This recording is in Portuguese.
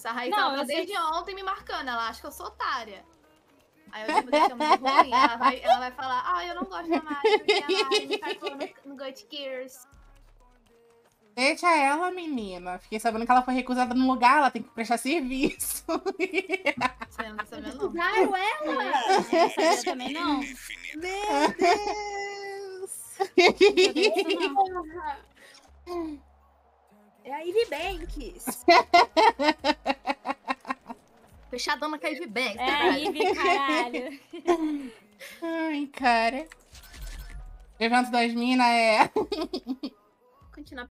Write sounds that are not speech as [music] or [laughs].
Essa raiz não, tá desde sei... ontem me marcando. Ela acha que eu sou otária. Aí eu tipo, deixo muito ruim. Ela vai, ela vai falar, ah, eu não gosto da Mari, porque a Mari falando no Gut Gears. Deixa ela, menina. Fiquei sabendo que ela foi recusada num lugar, ela tem que prestar serviço. Você não tá sabendo, não. Recusaram ela! É eu também não. É Meu Deus! Meu Deus! [laughs] É a Ivy Banks. [laughs] Fechar a dona com a tá É, Ivy, caralho. [laughs] Ai, cara. Evento das minas é. [laughs]